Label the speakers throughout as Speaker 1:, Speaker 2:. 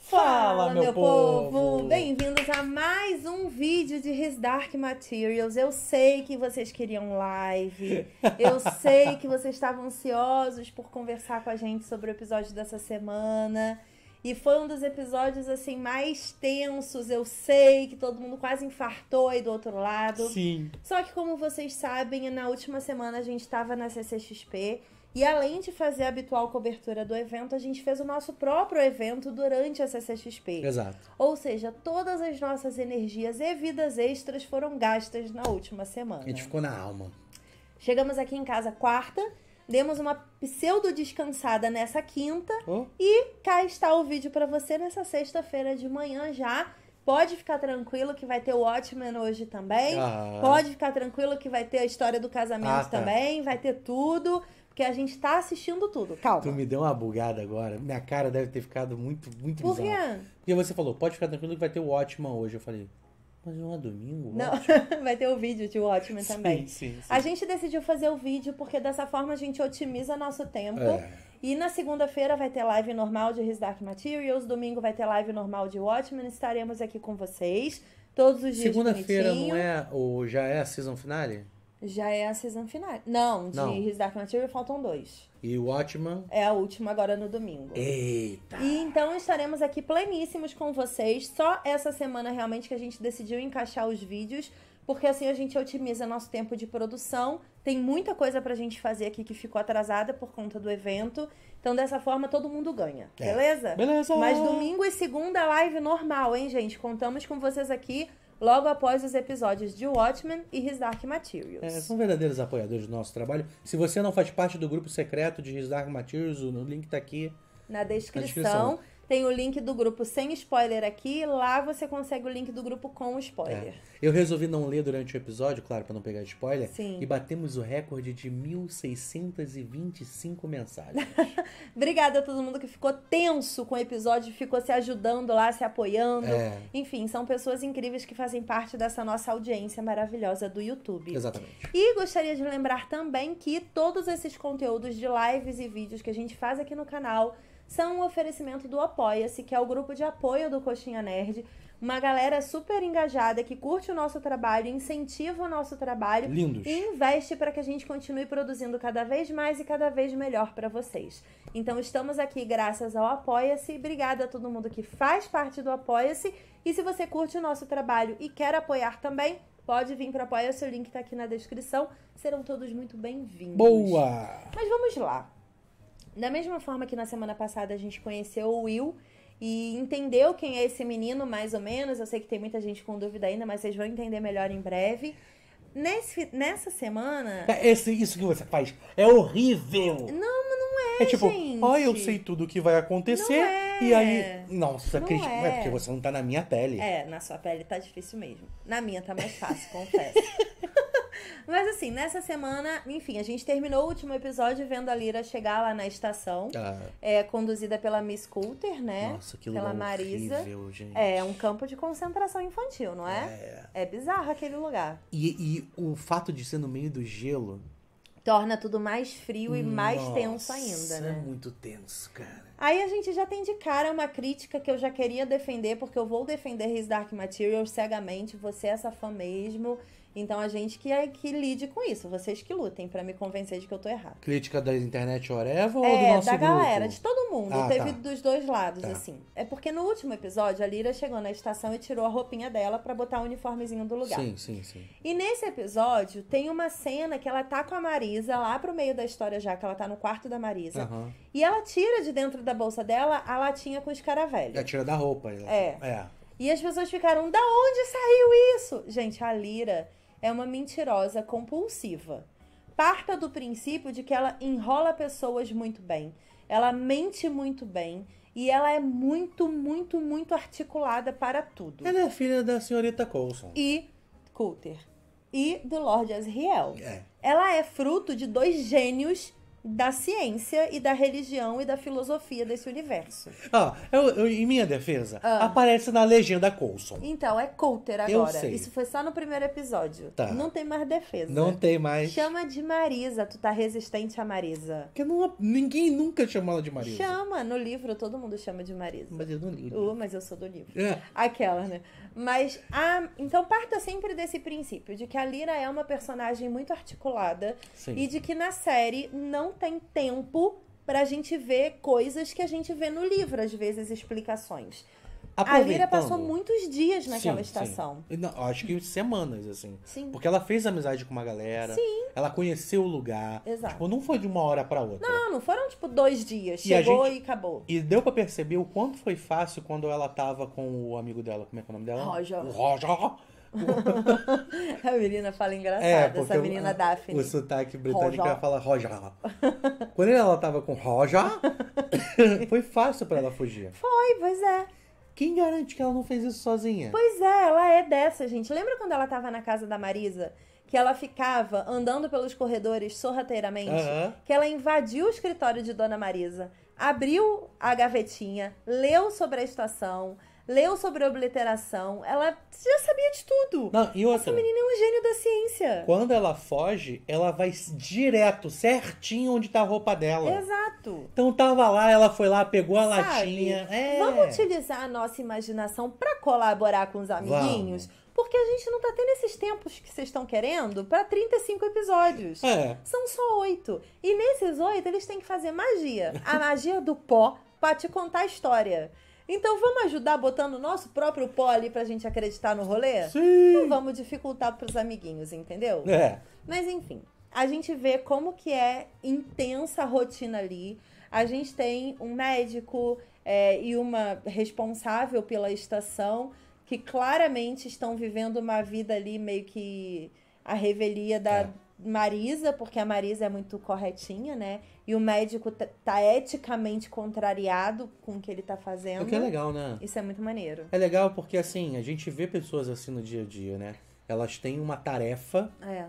Speaker 1: Fala, meu, meu, povo! povo. Bem-vindos a mais um vídeo de His Dark Materials. Eu sei que vocês queriam live, eu sei que vocês estavam ansiosos por conversar com a gente sobre o episódio dessa semana. E foi um dos episódios assim mais tensos. Eu sei que todo mundo quase infartou aí do outro lado. Sim. Só que como vocês sabem, na última semana a gente estava na CCXP e além de fazer a habitual cobertura do evento, a gente fez o nosso próprio evento durante a CCXP. Exato. Ou seja, todas as nossas energias e vidas extras foram gastas na última semana. A gente ficou na alma. Chegamos aqui em casa quarta, demos uma pseudo descansada nessa quinta oh. e cá está o vídeo para você nessa sexta-feira de manhã já. Pode ficar tranquilo que vai ter o Watchmen hoje também. Ah. Pode ficar tranquilo que vai ter a história do casamento ah, tá. também, vai ter tudo. Porque a gente tá assistindo tudo. Calma. Tu
Speaker 2: me deu uma bugada agora. Minha cara deve ter ficado muito, muito Por bizarra. quê? Porque você falou, pode ficar tranquilo que vai ter o Watchman hoje. Eu falei, mas não é domingo? Não,
Speaker 1: vai ter o vídeo de Watchmen sim, também. Sim, sim. A gente decidiu fazer o vídeo porque dessa forma a gente otimiza nosso tempo. É. E na segunda-feira vai ter live normal de His Dark Materials, domingo vai ter live normal de Watchmen, estaremos aqui com vocês todos os dias. Segunda-feira não
Speaker 2: é ou já é a season finale?
Speaker 1: Já é a season final. Não, de Não. His Dark Material faltam dois.
Speaker 2: E o Watchman?
Speaker 1: É a última agora no domingo.
Speaker 2: Eita!
Speaker 1: E então estaremos aqui pleníssimos com vocês. Só essa semana realmente que a gente decidiu encaixar os vídeos, porque assim a gente otimiza nosso tempo de produção. Tem muita coisa pra gente fazer aqui que ficou atrasada por conta do evento. Então, dessa forma, todo mundo ganha. É. Beleza? Beleza! Mas domingo e segunda live normal, hein, gente? Contamos com vocês aqui logo após os episódios de Watchmen e His Dark Materials. É, são
Speaker 2: verdadeiros apoiadores do nosso trabalho. Se você não faz parte do grupo secreto de His Dark Materials, o link está aqui
Speaker 1: na descrição. Na descrição. Tem o link do grupo sem spoiler aqui. Lá você consegue o link do grupo com spoiler. É.
Speaker 2: Eu resolvi não ler durante o episódio, claro, para não pegar spoiler. Sim. E batemos o recorde de 1.625 mensagens.
Speaker 1: Obrigada a todo mundo que ficou tenso com o episódio, ficou se ajudando lá, se apoiando. É. Enfim, são pessoas incríveis que fazem parte dessa nossa audiência maravilhosa do YouTube. Exatamente. E gostaria de lembrar também que todos esses conteúdos de lives e vídeos que a gente faz aqui no canal são um oferecimento do Apoia-se, que é o grupo de apoio do Coxinha Nerd. Uma galera super engajada que curte o nosso trabalho, incentiva o nosso trabalho Lindos. e investe para que a gente continue produzindo cada vez mais e cada vez melhor para vocês. Então estamos aqui graças ao Apoia-se. Obrigada a todo mundo que faz parte do Apoia-se. E se você curte o nosso trabalho e quer apoiar também, pode vir para Apoia-se. O link está aqui na descrição. Serão todos muito bem-vindos. Boa! Mas vamos lá. Da mesma forma que na semana passada a gente conheceu o Will e entendeu quem é esse menino, mais ou menos. Eu sei que tem muita gente com dúvida ainda, mas vocês vão entender melhor em breve. Nesse, nessa semana. É,
Speaker 2: esse, isso que você faz é horrível!
Speaker 1: Não, não é. É tipo,
Speaker 2: ó, eu sei tudo o que vai acontecer.
Speaker 1: É. E aí. É. Nossa, não Cris, é. é. porque você não
Speaker 2: tá na minha pele. É,
Speaker 1: na sua pele tá difícil mesmo. Na minha tá mais fácil, confesso. Mas assim, nessa semana, enfim, a gente terminou o último episódio vendo a Lira chegar lá na estação. Ah. É, conduzida pela Miss Coulter, né? Nossa, que Pela é Marisa. Horrível, gente. É, é um campo de concentração infantil, não é? É, é bizarro aquele lugar.
Speaker 2: E, e o fato de ser no meio do gelo
Speaker 1: torna tudo mais frio e mais Nossa, tenso ainda, é né? É
Speaker 2: muito tenso, cara.
Speaker 1: Aí a gente já tem de cara uma crítica que eu já queria defender, porque eu vou defender His Dark Materials cegamente, você é essa fã mesmo. Então a gente que, é, que lide com isso, vocês que lutem para me convencer de que eu tô errado.
Speaker 2: Crítica da internet Oreva ou do é, nosso da grupo? galera, de todo mundo. Ah, Teve tá. dos dois lados, tá. assim.
Speaker 1: É porque no último episódio a Lira chegou na estação e tirou a roupinha dela para botar o uniformezinho do lugar. Sim, sim, sim. E nesse episódio tem uma cena que ela tá com a Marisa lá pro meio da história já, que ela tá no quarto da Marisa. Uhum. E ela tira de dentro da bolsa dela a latinha com os caravelhos. Ela é, tira
Speaker 2: da roupa. Ela... É. é.
Speaker 1: E as pessoas ficaram, da onde saiu isso? Gente, a Lira é uma mentirosa compulsiva. Parta do princípio de que ela enrola pessoas muito bem, ela mente muito bem e ela é muito, muito, muito articulada para tudo. Ela é filha da senhorita Coulson. E Coulter. E do Lorde Asriel. É. Ela é fruto de dois gênios da ciência e da religião e da filosofia desse universo.
Speaker 2: Ah, eu, eu, em minha defesa, ah. aparece na legenda Coulson.
Speaker 1: Então, é Coulter agora. Eu sei. Isso foi só no primeiro episódio. Tá. Não tem mais defesa. Não tem mais. Chama de Marisa, tu tá resistente a Marisa.
Speaker 2: Porque não, ninguém nunca chamou ela de Marisa. Chama,
Speaker 1: no livro todo mundo chama de Marisa. Mas
Speaker 2: eu não li. Uh,
Speaker 1: mas eu sou do livro. É. Aquela, né? Mas, a, então parta sempre desse princípio, de que a Lira é uma personagem muito articulada Sim. e de que na série não não tem tempo para a gente ver coisas que a gente vê no livro, às vezes, explicações. A Lira passou muitos dias naquela sim, estação.
Speaker 2: Sim. Não, acho que semanas, assim. Sim. Porque ela fez amizade com uma galera. Sim. Ela conheceu o lugar. Exato. Tipo, não foi de uma hora para outra.
Speaker 1: Não, não foram, tipo, dois dias. E Chegou gente... e acabou.
Speaker 2: E deu para perceber o quanto foi fácil quando ela tava com o amigo dela. Como é que é o nome dela? Roger. Roger
Speaker 1: a menina fala engraçada, é, essa menina Daphne. O sotaque britânico ela
Speaker 2: fala Roja. Quando ela tava com Roja, foi fácil para ela fugir.
Speaker 1: Foi, pois é. Quem garante que ela não fez isso sozinha? Pois é, ela é dessa, gente. Lembra quando ela tava na casa da Marisa? que ela ficava andando pelos corredores sorrateiramente, uhum. que ela invadiu o escritório de Dona Marisa, abriu a gavetinha, leu sobre a estação, leu sobre obliteração, ela já sabia de tudo. Não,
Speaker 2: e outra. Essa menina
Speaker 1: é um gênio da ciência.
Speaker 2: Quando ela foge, ela vai direto, certinho onde tá a roupa dela.
Speaker 1: Exato.
Speaker 2: Então tava lá, ela foi lá, pegou a Sabe, latinha. É. Vamos
Speaker 1: utilizar a nossa imaginação para colaborar com os amiguinhos? Vamos. Porque a gente não tá tendo esses tempos que vocês estão querendo para 35 episódios. É. São só oito. E nesses oito, eles têm que fazer magia. A magia do pó para te contar a história. Então vamos ajudar botando o nosso próprio pó ali pra gente acreditar no rolê? Sim. Não vamos dificultar pros amiguinhos, entendeu? É. Mas enfim, a gente vê como que é intensa a rotina ali. A gente tem um médico é, e uma responsável pela estação que claramente estão vivendo uma vida ali meio que a revelia da é. Marisa, porque a Marisa é muito corretinha, né? E o médico tá, tá eticamente contrariado com o que ele tá fazendo. O que é legal, né? Isso é muito maneiro.
Speaker 2: É legal porque, assim, a gente vê pessoas assim no dia a dia, né? Elas têm uma tarefa. É.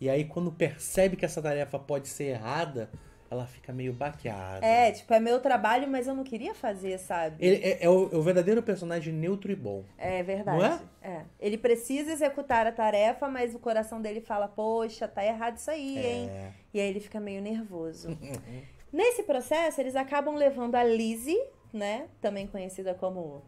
Speaker 2: E aí, quando percebe que essa tarefa pode ser errada, ela fica meio baqueada.
Speaker 1: É, tipo, é meu trabalho, mas eu não queria fazer, sabe? Ele é,
Speaker 2: é, o, é o, verdadeiro personagem neutro e bom. É verdade.
Speaker 1: É? é? Ele precisa executar a tarefa, mas o coração dele fala, poxa, tá errado isso aí, hein? É. E aí ele fica meio nervoso. Uhum. Nesse processo, eles acabam levando a Lizzie, né? Também conhecida como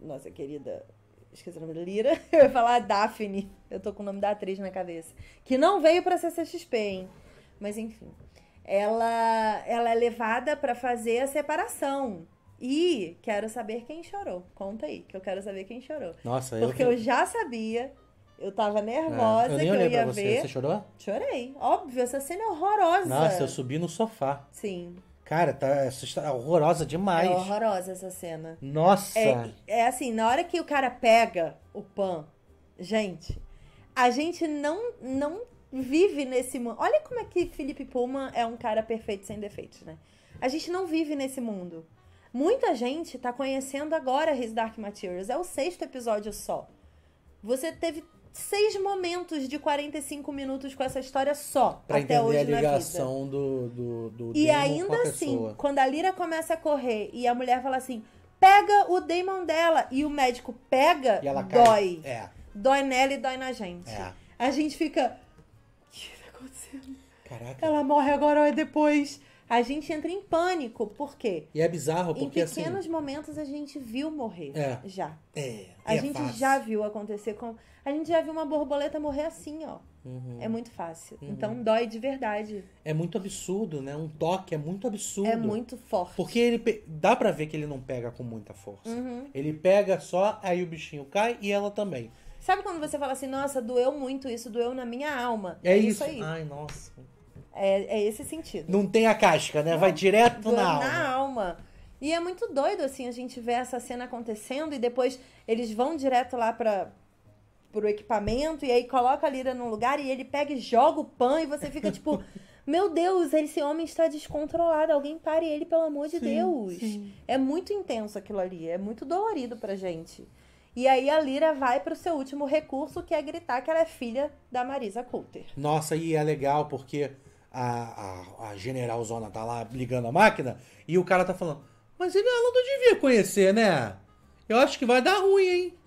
Speaker 1: nossa querida esqueci o nome da Lira, eu ia falar Daphne. Eu tô com o nome da atriz na cabeça. Que não veio pra CCXP, hein? Mas enfim ela, ela é levada para fazer a separação. E quero saber quem chorou. Conta aí, que eu quero saber quem chorou. Nossa, Porque eu, eu já sabia, eu tava nervosa é, eu que eu ia você. ver. Você chorou? Chorei. Óbvio, essa cena é horrorosa. Nossa, eu
Speaker 2: subi no sofá. Sim. Cara, tá horrorosa é demais. É
Speaker 1: horrorosa essa cena. Nossa! É, é assim, na hora que o cara pega o pan, gente, a gente não, não vive nesse mundo. Olha como é que Felipe Pullman é um cara perfeito sem defeitos, né? A gente não vive nesse mundo. Muita gente tá conhecendo agora His Dark Materials. É o sexto episódio só. Você teve seis momentos de 45 minutos com essa história só. Pra até hoje a ligação
Speaker 2: na vida. do, do, do E ainda assim, pessoa. quando
Speaker 1: a Lira começa a correr e a mulher fala assim: pega o Damon dela, e o médico pega, e dói. É. Dói nela e dói na gente. É. A gente fica. Caraca. Ela morre agora ou depois. A gente entra em pânico, por quê? E é bizarro, porque Em assim pequenos assim, momentos a gente viu morrer. É. Já. É. A é gente fácil. já viu acontecer com. A gente já viu uma borboleta morrer assim, ó. Uhum. É muito fácil. Uhum. Então dói de verdade.
Speaker 2: É muito absurdo, né? Um toque é muito absurdo. É muito forte. Porque ele pe... dá para ver que ele não pega com muita força. Uhum. Ele pega só, aí o bichinho cai e ela também.
Speaker 1: Sabe quando você fala assim, nossa, doeu muito isso, doeu na minha alma? É, é isso. isso. aí. Ai, nossa. É, é esse sentido.
Speaker 2: Não tem a casca, né? Não, Vai direto na alma. Na
Speaker 1: alma. E é muito doido, assim, a gente ver essa cena acontecendo e depois eles vão direto lá para pro equipamento e aí coloca a lira num lugar e ele pega e joga o pan e você fica tipo. Meu Deus, esse homem está descontrolado. Alguém pare ele, pelo amor de sim, Deus. Sim. É muito intenso aquilo ali. É muito dolorido pra gente. E aí a Lira vai para o seu último recurso, que é gritar que ela é filha da Marisa Coulter.
Speaker 2: Nossa, e é legal porque a, a, a General Zona tá lá ligando a máquina e o cara tá falando,
Speaker 1: mas ele, ela não devia
Speaker 2: conhecer, né? Eu acho que vai dar ruim, hein?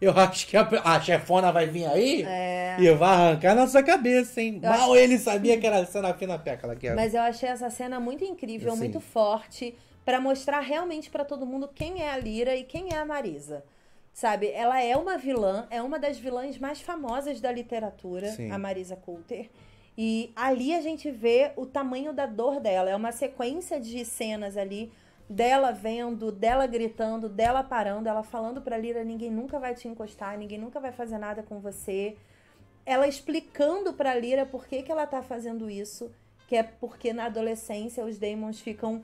Speaker 2: Eu acho que a, a chefona vai vir aí
Speaker 1: é... e
Speaker 2: vai arrancar nossa cabeça, hein? Eu Mal ele sabia que era fina Peca. Ela que Mas
Speaker 1: eu achei essa cena muito incrível, muito forte, para mostrar realmente para todo mundo quem é a Lira e quem é a Marisa. Sabe, ela é uma vilã, é uma das vilãs mais famosas da literatura, Sim. a Marisa Coulter. E ali a gente vê o tamanho da dor dela. É uma sequência de cenas ali dela vendo, dela gritando, dela parando, ela falando para Lira, ninguém nunca vai te encostar, ninguém nunca vai fazer nada com você. Ela explicando para Lira por que que ela tá fazendo isso, que é porque na adolescência os demons ficam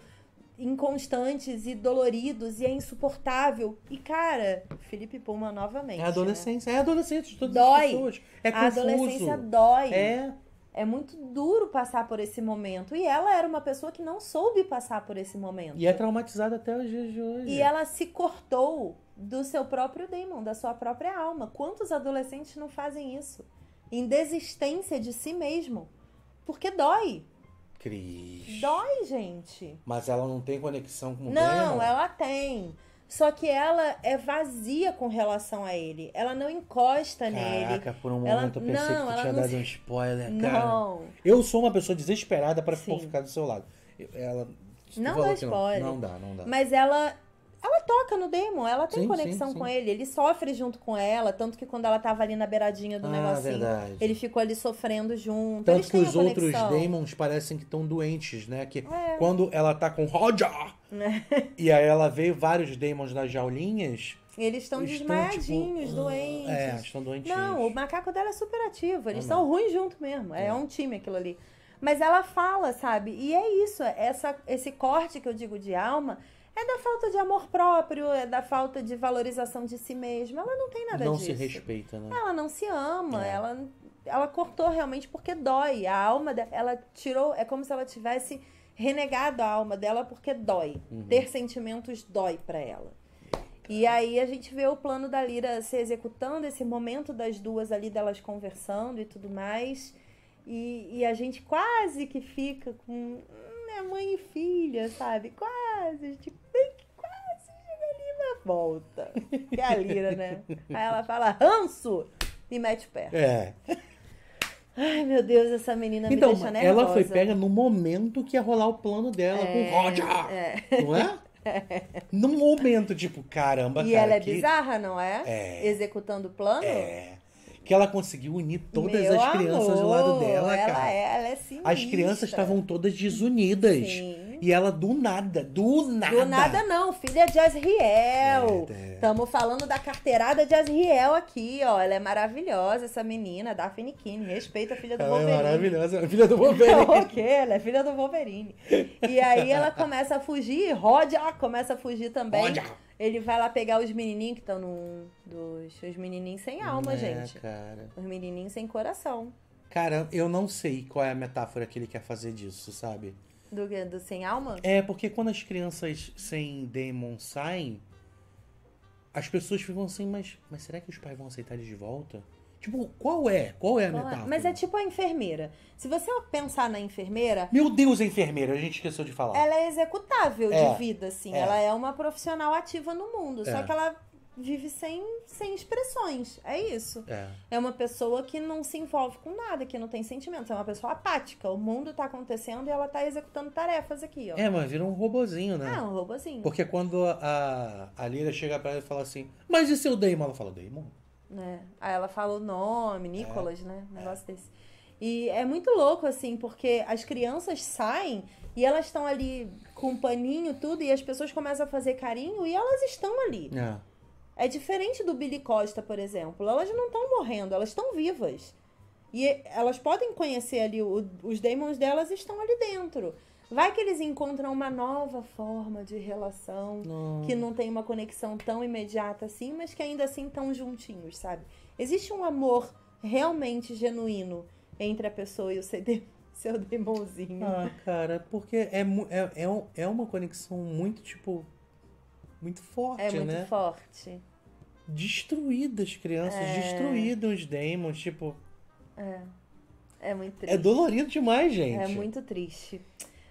Speaker 1: inconstantes e doloridos e é insuportável. E, cara, Felipe Puma novamente. É né?
Speaker 2: adolescência, né? é adolescente de todas dói. as pessoas. É confuso. A adolescência dói. É.
Speaker 1: É muito duro passar por esse momento. E ela era uma pessoa que não soube passar por esse momento. E é traumatizada até os dias de hoje. E ela se cortou do seu próprio demônio, da sua própria alma. Quantos adolescentes não fazem isso? Em desistência de si mesmo. Porque dói.
Speaker 2: Cris.
Speaker 1: Dói, gente.
Speaker 2: Mas ela não tem conexão com o Não, Breno?
Speaker 1: ela tem. Só que ela é vazia com relação a ele. Ela não encosta Caraca, nele. Caraca,
Speaker 2: por um ela... momento eu pensei não, que tu tinha não... dado um spoiler, não. cara. Não. Eu sou uma pessoa desesperada para ficar do seu lado. Ela. Não dá spoiler. Não. não dá, não dá. Mas
Speaker 1: ela ela toca no demo, ela tem sim, conexão sim, sim. com ele, ele sofre junto com ela, tanto que quando ela tava ali na beiradinha do ah, negocinho, verdade. ele ficou ali sofrendo junto. Tanto Eles que os outros demons
Speaker 2: parecem que estão doentes, né? Que é. quando ela tá com Roger é. e aí ela vê vários demons nas jaulinhas.
Speaker 1: Eles estão desmaiadinhos, tipo, ah, doentes. É,
Speaker 2: estão doentes. Não,
Speaker 1: o macaco dela é super ativo. Eles estão ruins junto mesmo. É, é um time aquilo ali. Mas ela fala, sabe? E é isso, é essa, esse corte que eu digo de alma é da falta de amor próprio, é da falta de valorização de si mesma. Ela não tem nada não disso. Não se
Speaker 2: respeita, né? Ela
Speaker 1: não se ama, é. ela, ela cortou realmente porque dói. A alma dela, ela tirou, é como se ela tivesse renegado a alma dela porque dói. Uhum. Ter sentimentos dói para ela. E aí a gente vê o plano da Lira se executando, esse momento das duas ali, delas conversando e tudo mais. E, e a gente quase que fica com hum, minha mãe e filha, sabe? Quase, a gente bem que quase chega ali, na volta. Que é a Lira, né? Aí ela fala, ranço! E mete o pé. É. Ai, meu Deus, essa menina então, me deixa nervosa. Ela foi pega no
Speaker 2: momento que ia rolar o plano dela é, com o é, Roger. É. Não
Speaker 1: é? é?
Speaker 2: No momento, tipo, caramba, E cara, ela é que...
Speaker 1: bizarra, não é? é. Executando o plano? É
Speaker 2: que ela conseguiu unir todas Meu as crianças amor, do lado dela, ela cara. É,
Speaker 1: ela é sinistra. As crianças estavam
Speaker 2: todas desunidas. Sim. E ela do nada, do nada. Do nada
Speaker 1: não, filha de Asriel. Estamos é, é. falando da carteirada de Asriel aqui, ó. Ela é maravilhosa, essa menina, Daphne Keane. Respeita a filha do ela é Wolverine. é
Speaker 2: maravilhosa, filha do Wolverine.
Speaker 1: o quê? Ela é filha do Wolverine. E aí ela começa a fugir, Rodia começa a fugir também. Rodia ele vai lá pegar os menininhos que estão num dos. Os menininhos sem alma, é, gente. cara. Os menininhos sem coração.
Speaker 2: Cara, eu não sei qual é a metáfora que ele quer fazer disso, sabe?
Speaker 1: Do, do sem alma?
Speaker 2: É, porque quando as crianças sem demon saem, as pessoas ficam assim, mas, mas será que os pais vão aceitar eles de volta? Tipo, qual é? Qual é a é? metáfora? Mas
Speaker 1: é tipo a enfermeira. Se você pensar na enfermeira. Meu
Speaker 2: Deus, a enfermeira, a gente esqueceu de falar. Ela
Speaker 1: é executável é, de vida, assim. É. Ela é uma profissional ativa no mundo. Só é. que ela vive sem, sem expressões. É isso. É. é. uma pessoa que não se envolve com nada, que não tem sentimentos. É uma pessoa apática. O mundo tá acontecendo e ela tá executando tarefas aqui, ó. É, mas vira
Speaker 2: um robozinho, né? É, um
Speaker 1: robozinho. Porque
Speaker 2: quando a, a Lira chega pra ela e fala assim: Mas e seu Damon? Ela fala: Damon?
Speaker 1: né? Aí ela fala o nome, Nicolas, é, né? Um é. negócio é. desse. E é muito louco, assim, porque as crianças saem e elas estão ali com um paninho, tudo, e as pessoas começam a fazer carinho e elas estão ali. É, é diferente do Billy Costa, por exemplo. Elas não estão morrendo, elas estão vivas. E elas podem conhecer ali, o, os demônios delas estão ali dentro. Vai que eles encontram uma nova forma de relação, não. que não tem uma conexão tão imediata assim, mas que ainda assim estão juntinhos, sabe? Existe um amor realmente genuíno entre a pessoa e o CD, seu demonzinho. Ah,
Speaker 2: cara, porque é, é, é, é uma conexão muito, tipo, muito
Speaker 1: forte, né? É muito né? forte.
Speaker 2: Destruídas crianças, é... destruídos os demons, tipo...
Speaker 1: É. É muito é triste. É dolorido demais, gente. É muito triste.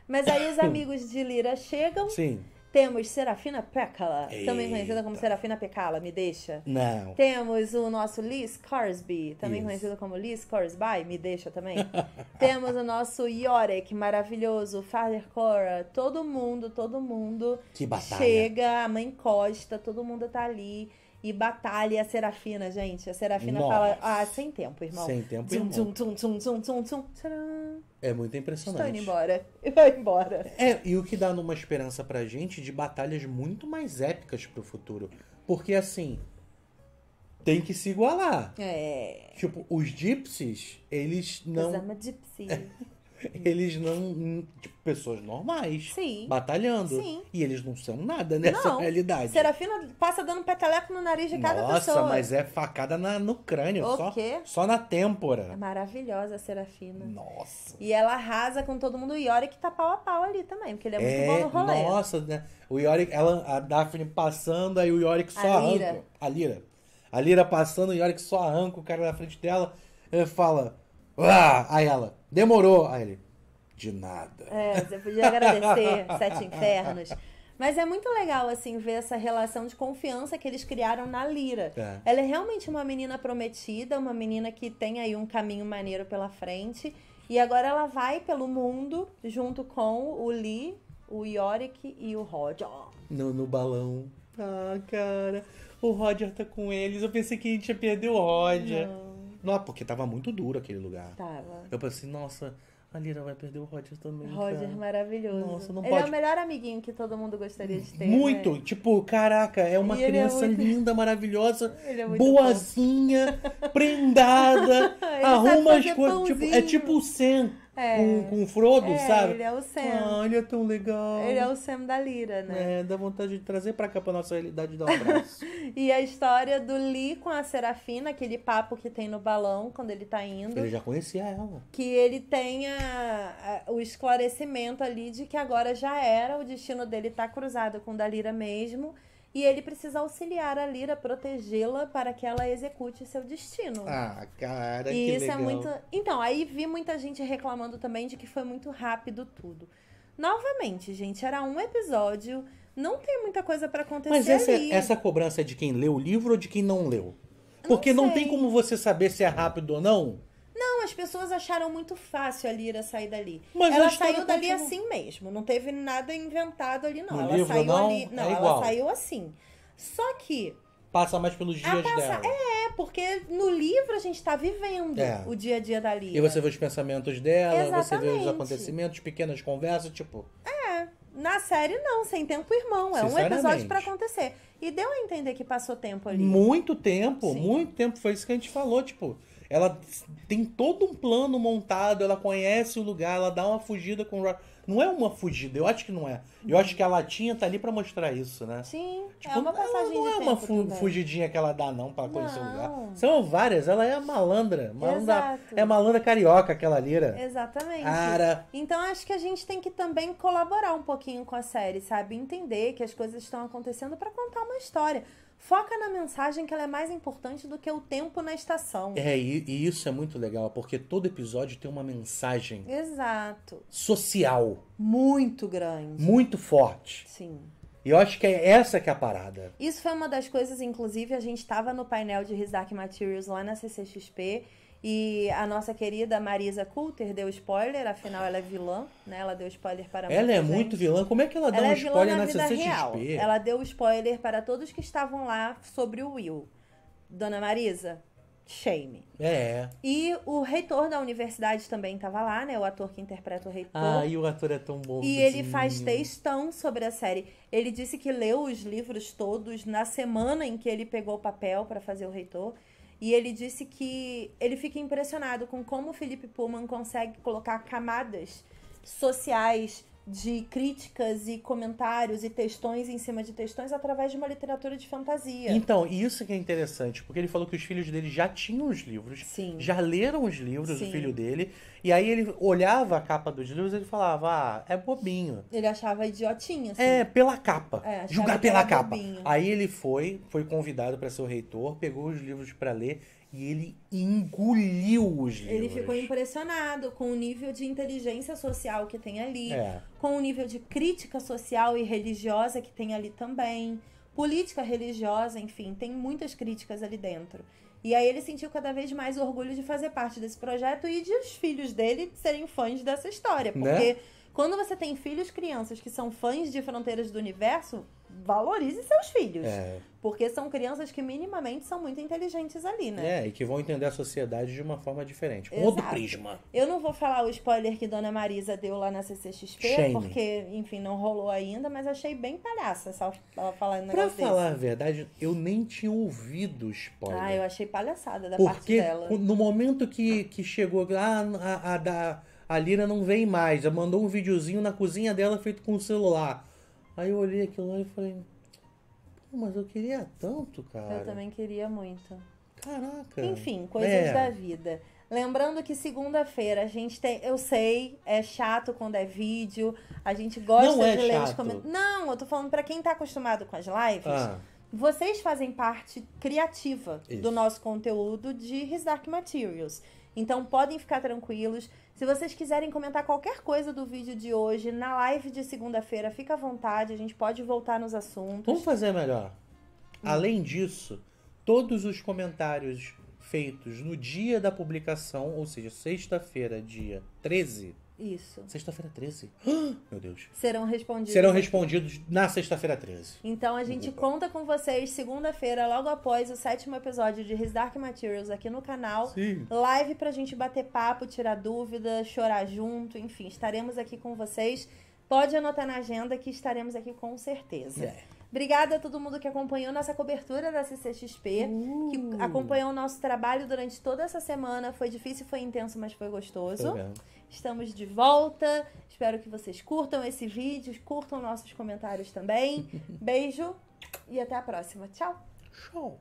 Speaker 1: Mas aí os amigos de Lira chegam. Sim. Temos Serafina Pecala, também conhecida como Serafina Pecala, me deixa. Não. Temos o nosso Liz Corsby, também Isso. conhecido como Liz Corsby, me deixa também. Temos o nosso Yorick, maravilhoso, Father Cora, todo mundo, todo mundo. Que batalha. Chega, a mãe Costa, todo mundo tá ali e batalha a Serafina, gente. A Serafina Nossa. fala, ah, sem tempo, irmão. Sem tempo, tum, irmão. Tum, tum, tum, tum, tum, tum, tum. É muito impressionante. Estou indo embora. E vai embora.
Speaker 2: É, e o que dá numa esperança pra gente de batalhas muito mais épicas pro futuro. Porque, assim, tem que se igualar.
Speaker 1: É.
Speaker 2: Tipo, os gypsies, eles não... Os
Speaker 1: gypsy. É.
Speaker 2: Uhum. eles não. Tipo, pessoas normais. Sim. Batalhando. Sim. E eles não são nada nessa não. realidade.
Speaker 1: Serafina passa dando peteleco no nariz de cada Nossa, pessoa. Nossa, mas
Speaker 2: é facada na, no crânio. O só, quê? Só na têmpora. É
Speaker 1: maravilhosa a Serafina. Nossa. E ela arrasa com todo mundo. O Yorick tá pau a pau ali também, porque ele é, é muito bom é, no rolê. Nossa,
Speaker 2: né? O Yorick, ela, a Daphne passando, aí o Yorick só a Lira. arranca. A Lira. A Lira passando, o Yorick só arranca o cara na frente dela. Ele fala. Ah! Aí ela. Demorou. Aí ele, de nada.
Speaker 1: É, você podia agradecer Sete Infernos. Mas é muito legal, assim, ver essa relação de confiança que eles criaram na Lira. É. Ela é realmente uma menina prometida, uma menina que tem aí um caminho maneiro pela frente. E agora ela vai pelo mundo junto com o Lee, o Yorick e o Roger.
Speaker 2: No, no balão.
Speaker 1: Ah, cara,
Speaker 2: o Roger tá com eles. Eu pensei que a gente ia perder o Roger. Não. Não, porque tava muito duro aquele lugar.
Speaker 1: Tava. Eu
Speaker 2: pensei, assim, nossa, a Lira vai perder o Roger também. Roger cara. É
Speaker 1: maravilhoso. Nossa, não ele pode. é o melhor amiguinho que todo mundo gostaria de ter. Muito!
Speaker 2: Né? Tipo, caraca, é uma e é criança é muito... linda, maravilhosa, é boazinha, bom. prendada, arruma as coisas. Tipo, é tipo o centro é. com, com o Frodo, é, sabe? Ele é
Speaker 1: o Sam. Ah, ele é tão legal. Ele é o Sam da Lira, né?
Speaker 2: É, dá vontade de trazer pra cá pra nossa realidade dar um abraço.
Speaker 1: e a história do Lee com a Serafina, aquele papo que tem no balão quando ele tá indo. Ele já
Speaker 2: conhecia ela.
Speaker 1: Que ele tenha o esclarecimento ali de que agora já era, o destino dele tá cruzado com o da Lira mesmo e ele precisa auxiliar a Lyra, protegê-la para que ela execute seu destino. Ah,
Speaker 2: cara, e que isso é legal. é muito.
Speaker 1: Então, aí vi muita gente reclamando também de que foi muito rápido tudo. Novamente, gente, era um episódio, não tem muita coisa para acontecer. Mas essa, é, ali. essa
Speaker 2: cobrança é de quem leu o livro ou de quem não leu? Porque não, não tem como você saber se é rápido ou não.
Speaker 1: Não, as pessoas acharam muito fácil a Lira sair dali. Mas ela saiu dali assim mesmo. Não teve nada inventado ali, não. No ela livro, saiu não, ali. Não, é ela igual. saiu assim. Só que.
Speaker 2: Passa mais pelos dias passa... dela.
Speaker 1: É, porque no livro a gente está vivendo é. o dia a dia da Lira. E você
Speaker 2: vê os pensamentos dela, Exatamente. você vê os acontecimentos, pequenas conversas, tipo.
Speaker 1: É. Na série, não, sem tempo irmão. É um episódio para acontecer. E deu a entender que passou tempo ali.
Speaker 2: Muito tempo, Sim. muito tempo. Foi isso que a gente falou, tipo. Ela tem todo um plano montado, ela conhece o lugar, ela dá uma fugida com o Rock. Não é uma fugida, eu acho que não é. Eu acho que a latinha tá ali para mostrar isso, né?
Speaker 1: Sim, é tipo, é uma passagem Não, não é uma fu também. fugidinha
Speaker 2: que ela dá, não, para conhecer o lugar. São várias, ela é malandra. malandra Exato. É malandra carioca, aquela lira.
Speaker 1: Exatamente. Cara. Então acho que a gente tem que também colaborar um pouquinho com a série, sabe? Entender que as coisas estão acontecendo para contar uma história foca na mensagem que ela é mais importante do que o tempo na estação. É,
Speaker 2: e, e isso é muito legal, porque todo episódio tem uma mensagem.
Speaker 1: Exato.
Speaker 2: Social.
Speaker 1: Muito grande.
Speaker 2: Muito forte. Sim. E eu acho que é essa que é a parada.
Speaker 1: Isso foi uma das coisas, inclusive, a gente estava no painel de Rizak Materials lá na CCXP e a nossa querida Marisa Coulter deu spoiler, afinal ela é vilã, né? Ela deu spoiler para Ela é gente. muito vilã.
Speaker 2: Como é que ela deu ela um é spoiler na, na vida Real. Ela
Speaker 1: deu spoiler para todos que estavam lá sobre o Will. Dona Marisa, shame. É. E o reitor da universidade também estava lá, né? O ator que interpreta o reitor. Ah, e o
Speaker 2: ator é tão bom. E ele faz
Speaker 1: textão sobre a série. Ele disse que leu os livros todos na semana em que ele pegou o papel para fazer o reitor. E ele disse que ele fica impressionado com como o Felipe Pullman consegue colocar camadas sociais de críticas e comentários e textões em cima de textões através de uma literatura de fantasia. Então,
Speaker 2: isso que é interessante, porque ele falou que os filhos dele já tinham os livros, Sim. já leram os livros, Sim. o filho dele, e aí ele olhava a capa dos livros e ele falava, ah, é bobinho.
Speaker 1: Ele achava idiotinho, assim. É,
Speaker 2: pela capa. É, Julgar pela capa. Bobinho. Aí ele foi, foi convidado para ser o reitor, pegou os livros para ler e ele engoliu os livros. Ele ficou
Speaker 1: impressionado com o nível de inteligência social que tem ali, é. com o nível de crítica social e religiosa que tem ali também, política religiosa, enfim, tem muitas críticas ali dentro. E aí ele sentiu cada vez mais orgulho de fazer parte desse projeto e de os filhos dele serem fãs dessa história, né? porque né? quando você tem filhos crianças que são fãs de Fronteiras do Universo, valorize seus
Speaker 2: filhos. É.
Speaker 1: Porque são crianças que minimamente são muito inteligentes ali, né?
Speaker 2: É, e que vão entender a sociedade de uma forma diferente, com outro prisma.
Speaker 1: Eu não vou falar o spoiler que Dona Marisa deu lá na CCXP, Shame. porque, enfim, não rolou ainda, mas achei bem palhaça só ela falar Pra falar a
Speaker 2: verdade, eu nem tinha ouvido o spoiler. Ah,
Speaker 1: eu achei palhaçada da porque parte dela. Porque
Speaker 2: no momento que, que chegou, lá ah, a, a, a, a Lira não vem mais, ela mandou um videozinho na cozinha dela feito com o celular. Aí eu olhei aquilo lá e falei,
Speaker 1: Pô, mas eu queria
Speaker 2: tanto, cara. Eu também
Speaker 1: queria muito. Caraca. Enfim, coisas é. da vida. Lembrando que segunda-feira a gente tem. Eu sei, é chato quando é vídeo, a gente gosta Não é de é ler chato. os comentários. Não, eu tô falando para quem tá acostumado com as lives. Ah. Vocês fazem parte criativa Isso. do nosso conteúdo de His Dark Materials. Então podem ficar tranquilos. Se vocês quiserem comentar qualquer coisa do vídeo de hoje, na live de segunda-feira, fica à vontade, a gente pode voltar nos assuntos. Vamos
Speaker 2: fazer melhor. Hum. Além disso, todos os comentários feitos no dia da publicação, ou seja, sexta-feira, dia 13, isso. Sexta-feira 13. meu Deus.
Speaker 1: Serão respondidos. Serão
Speaker 2: respondidos na sexta-feira 13.
Speaker 1: Então a gente Opa. conta com vocês segunda-feira, logo após o sétimo episódio de His Dark Materials aqui no canal. Sim. Live pra gente bater papo, tirar dúvida, chorar junto, enfim, estaremos aqui com vocês. Pode anotar na agenda que estaremos aqui com certeza. É. Obrigada a todo mundo que acompanhou nossa cobertura da CCXP, uh. que acompanhou o nosso trabalho durante toda essa semana. Foi difícil, foi intenso, mas foi gostoso. Foi Estamos de volta. Espero que vocês curtam esse vídeo, curtam nossos comentários também. Beijo e até a próxima. Tchau. Show.